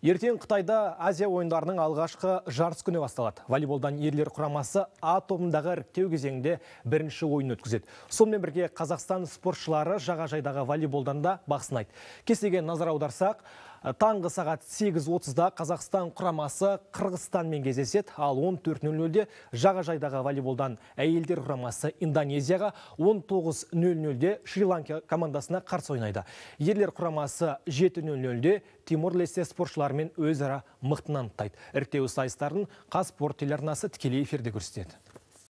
Ертең Қытайда Азия ойындарының алғашқы жарыс күні басталады. Волейболдан ерлер құрамасы А тобындағы іріктеу кезеңінде бірінші ойын өткізеді. Сонымен бірге Қазақстан спортшылары жағажайдағы волейболдан да бақ сынайды. Кестеге назар аударсақ, Таңғы сағат 8.30-да Қазақстан құрамасы Қырғызстанмен кездеседі, ал 14.00-де жағажайдағы волейболдан әйелдер құрамасы Индонезияға, 19.00-де Шри-Ланка командасына қарсы ойнайды. Ерлер құрамасы 7.00-де Тимур Лесте спортшыларымен өзара мұқтынан тайды. Үртеу сайыстарын қаз спорт телернасы тікелей эфирде көрсетеді.